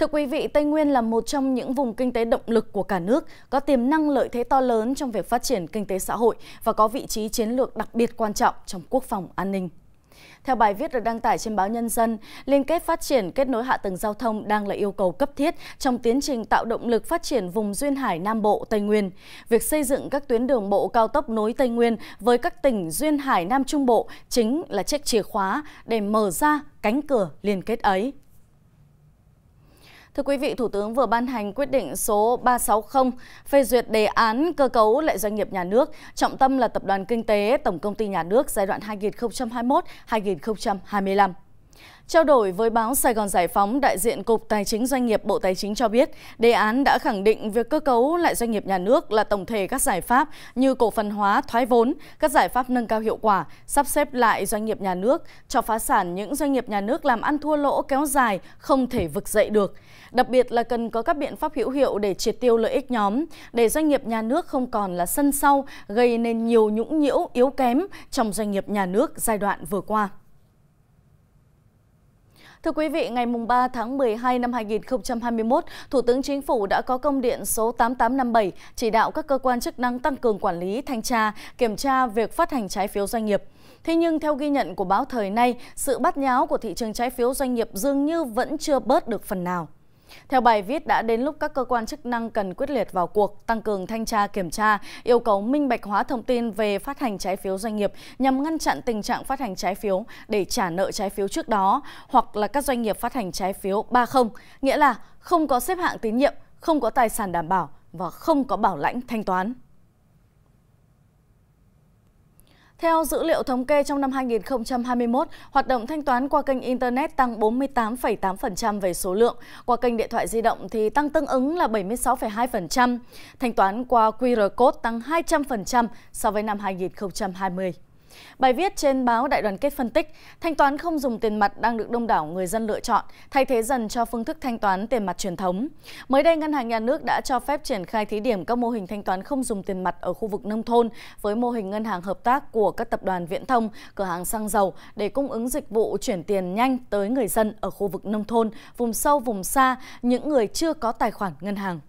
Thưa quý vị, Tây Nguyên là một trong những vùng kinh tế động lực của cả nước, có tiềm năng lợi thế to lớn trong việc phát triển kinh tế xã hội và có vị trí chiến lược đặc biệt quan trọng trong quốc phòng an ninh. Theo bài viết được đăng tải trên báo Nhân dân, liên kết phát triển kết nối hạ tầng giao thông đang là yêu cầu cấp thiết trong tiến trình tạo động lực phát triển vùng duyên hải Nam Bộ, Tây Nguyên. Việc xây dựng các tuyến đường bộ cao tốc nối Tây Nguyên với các tỉnh duyên hải Nam Trung Bộ chính là chiếc chìa khóa để mở ra cánh cửa liên kết ấy. Thưa quý vị, Thủ tướng vừa ban hành quyết định số 360 phê duyệt đề án cơ cấu lại doanh nghiệp nhà nước, trọng tâm là Tập đoàn Kinh tế Tổng Công ty Nhà nước giai đoạn 2021-2025. Trao đổi với báo Sài Gòn Giải phóng, đại diện Cục Tài chính Doanh nghiệp Bộ Tài chính cho biết, đề án đã khẳng định việc cơ cấu lại doanh nghiệp nhà nước là tổng thể các giải pháp như cổ phần hóa, thoái vốn, các giải pháp nâng cao hiệu quả, sắp xếp lại doanh nghiệp nhà nước, cho phá sản những doanh nghiệp nhà nước làm ăn thua lỗ kéo dài, không thể vực dậy được. Đặc biệt là cần có các biện pháp hữu hiệu để triệt tiêu lợi ích nhóm, để doanh nghiệp nhà nước không còn là sân sau gây nên nhiều nhũng nhiễu yếu kém trong doanh nghiệp nhà nước giai đoạn vừa qua. Thưa quý vị, ngày 3 tháng 12 năm 2021, Thủ tướng Chính phủ đã có công điện số 8857 chỉ đạo các cơ quan chức năng tăng cường quản lý, thanh tra, kiểm tra việc phát hành trái phiếu doanh nghiệp. Thế nhưng theo ghi nhận của báo thời nay, sự bắt nháo của thị trường trái phiếu doanh nghiệp dường như vẫn chưa bớt được phần nào. Theo bài viết đã đến lúc các cơ quan chức năng cần quyết liệt vào cuộc, tăng cường thanh tra kiểm tra, yêu cầu minh bạch hóa thông tin về phát hành trái phiếu doanh nghiệp nhằm ngăn chặn tình trạng phát hành trái phiếu để trả nợ trái phiếu trước đó hoặc là các doanh nghiệp phát hành trái phiếu 30, nghĩa là không có xếp hạng tín nhiệm, không có tài sản đảm bảo và không có bảo lãnh thanh toán. Theo dữ liệu thống kê trong năm 2021, hoạt động thanh toán qua kênh Internet tăng 48,8% về số lượng, qua kênh điện thoại di động thì tăng tương ứng là 76,2%, thanh toán qua QR code tăng 200% so với năm 2020. Bài viết trên báo Đại đoàn kết phân tích, thanh toán không dùng tiền mặt đang được đông đảo người dân lựa chọn, thay thế dần cho phương thức thanh toán tiền mặt truyền thống. Mới đây, Ngân hàng Nhà nước đã cho phép triển khai thí điểm các mô hình thanh toán không dùng tiền mặt ở khu vực nông thôn với mô hình ngân hàng hợp tác của các tập đoàn viễn thông, cửa hàng xăng dầu để cung ứng dịch vụ chuyển tiền nhanh tới người dân ở khu vực nông thôn, vùng sâu, vùng xa, những người chưa có tài khoản ngân hàng.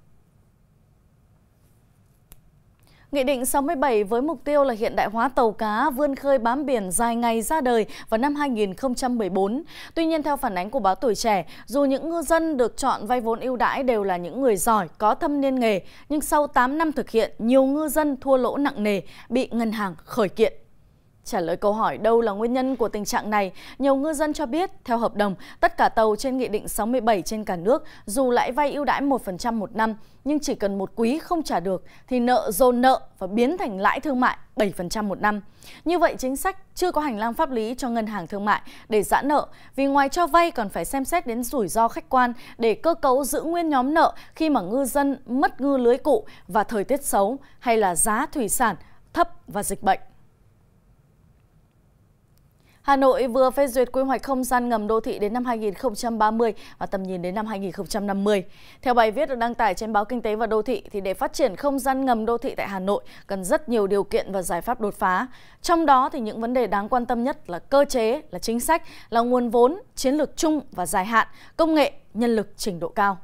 Nghị định 67 với mục tiêu là hiện đại hóa tàu cá vươn khơi bám biển dài ngày ra đời vào năm 2014. Tuy nhiên theo phản ánh của báo Tuổi Trẻ, dù những ngư dân được chọn vay vốn ưu đãi đều là những người giỏi, có thâm niên nghề, nhưng sau 8 năm thực hiện, nhiều ngư dân thua lỗ nặng nề, bị ngân hàng khởi kiện. Trả lời câu hỏi đâu là nguyên nhân của tình trạng này, nhiều ngư dân cho biết theo hợp đồng, tất cả tàu trên Nghị định 67 trên cả nước dù lãi vay ưu đãi 1% một năm, nhưng chỉ cần một quý không trả được thì nợ dồn nợ và biến thành lãi thương mại 7% một năm. Như vậy chính sách chưa có hành lang pháp lý cho ngân hàng thương mại để giãn nợ vì ngoài cho vay còn phải xem xét đến rủi ro khách quan để cơ cấu giữ nguyên nhóm nợ khi mà ngư dân mất ngư lưới cụ và thời tiết xấu hay là giá thủy sản thấp và dịch bệnh. Hà Nội vừa phê duyệt quy hoạch không gian ngầm đô thị đến năm 2030 và tầm nhìn đến năm 2050. Theo bài viết được đăng tải trên báo Kinh tế và Đô thị thì để phát triển không gian ngầm đô thị tại Hà Nội cần rất nhiều điều kiện và giải pháp đột phá. Trong đó thì những vấn đề đáng quan tâm nhất là cơ chế, là chính sách, là nguồn vốn, chiến lược chung và dài hạn, công nghệ, nhân lực trình độ cao.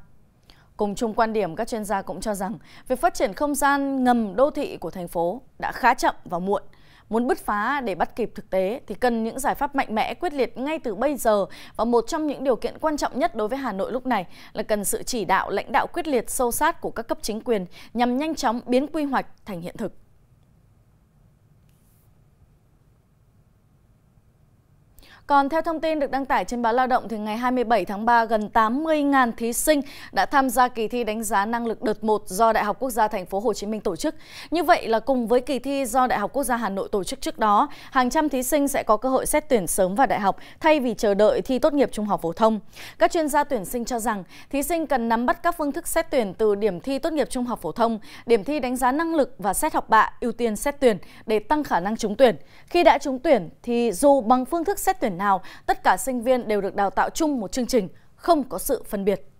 Cùng chung quan điểm, các chuyên gia cũng cho rằng việc phát triển không gian ngầm đô thị của thành phố đã khá chậm và muộn Muốn bứt phá để bắt kịp thực tế thì cần những giải pháp mạnh mẽ quyết liệt ngay từ bây giờ và một trong những điều kiện quan trọng nhất đối với Hà Nội lúc này là cần sự chỉ đạo lãnh đạo quyết liệt sâu sát của các cấp chính quyền nhằm nhanh chóng biến quy hoạch thành hiện thực. Còn theo thông tin được đăng tải trên báo Lao động thì ngày 27 tháng 3 gần 80.000 thí sinh đã tham gia kỳ thi đánh giá năng lực đợt 1 do Đại học Quốc gia Thành phố Hồ Chí Minh tổ chức. Như vậy là cùng với kỳ thi do Đại học Quốc gia Hà Nội tổ chức trước đó, hàng trăm thí sinh sẽ có cơ hội xét tuyển sớm vào đại học thay vì chờ đợi thi tốt nghiệp trung học phổ thông. Các chuyên gia tuyển sinh cho rằng thí sinh cần nắm bắt các phương thức xét tuyển từ điểm thi tốt nghiệp trung học phổ thông, điểm thi đánh giá năng lực và xét học bạ ưu tiên xét tuyển để tăng khả năng trúng tuyển. Khi đã trúng tuyển thì dù bằng phương thức xét tuyển nào, tất cả sinh viên đều được đào tạo chung một chương trình, không có sự phân biệt.